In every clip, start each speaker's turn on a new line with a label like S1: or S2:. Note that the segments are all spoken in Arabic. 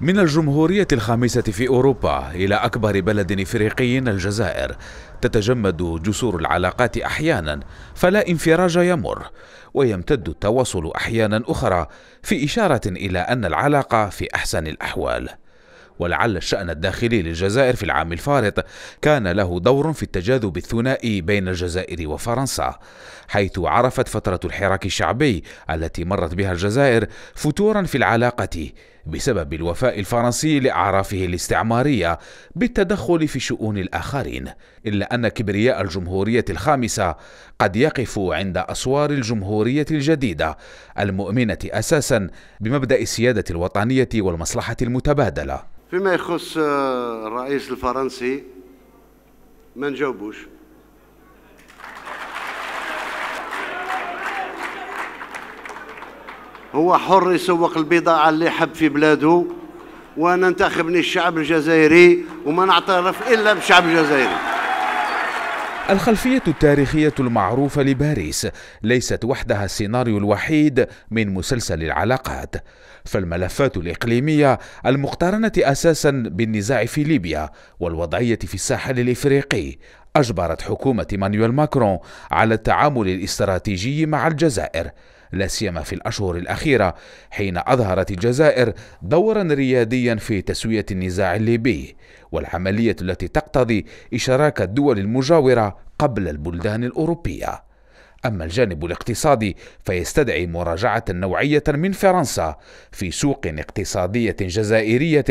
S1: من الجمهورية الخامسة في أوروبا إلى أكبر بلد إفريقي الجزائر تتجمد جسور العلاقات أحيانا فلا انفراج يمر ويمتد التواصل أحيانا أخرى في إشارة إلى أن العلاقة في أحسن الأحوال ولعل الشأن الداخلي للجزائر في العام الفارط كان له دور في التجاذب الثنائي بين الجزائر وفرنسا حيث عرفت فترة الحراك الشعبي التي مرت بها الجزائر فتورا في العلاقة بسبب الوفاء الفرنسي لأعرافه الاستعمارية بالتدخل في شؤون الآخرين إلا أن كبرياء الجمهورية الخامسة قد يقف عند أسوار الجمهورية الجديدة المؤمنة أساسا بمبدأ السيادة الوطنية والمصلحة المتبادلة
S2: فيما يخص آه، الرئيس الفرنسي ما نجاوبوش هو حر يسوق البضاعة اللي حب في بلاده وانا انتخبني الشعب الجزائري وما نعترف الا بالشعب الجزائري
S1: الخلفية التاريخية المعروفة لباريس ليست وحدها السيناريو الوحيد من مسلسل العلاقات، فالملفات الإقليمية المقترنة أساسا بالنزاع في ليبيا والوضعية في الساحل الإفريقي أجبرت حكومة مانويل ماكرون على التعامل الاستراتيجي مع الجزائر، لا سيما في الأشهر الأخيرة حين أظهرت الجزائر دورا رياديا في تسوية النزاع الليبي والعملية التي تقتضي إشراك الدول المجاورة قبل البلدان الأوروبية أما الجانب الاقتصادي فيستدعي مراجعة نوعية من فرنسا في سوق اقتصادية جزائرية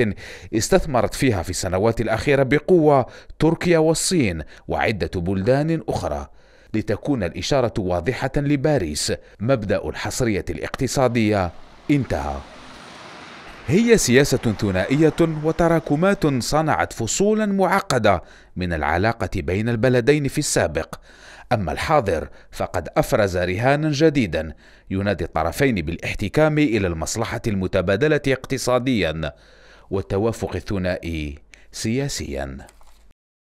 S1: استثمرت فيها في السنوات الأخيرة بقوة تركيا والصين وعدة بلدان أخرى لتكون الإشارة واضحة لباريس مبدأ الحصرية الاقتصادية انتهى هي سياسة ثنائية وتراكمات صنعت فصولا معقدة من العلاقة بين البلدين في السابق أما الحاضر فقد أفرز رهانا جديدا ينادي الطرفين بالاحتكام إلى المصلحة المتبادلة اقتصاديا والتوافق الثنائي سياسيا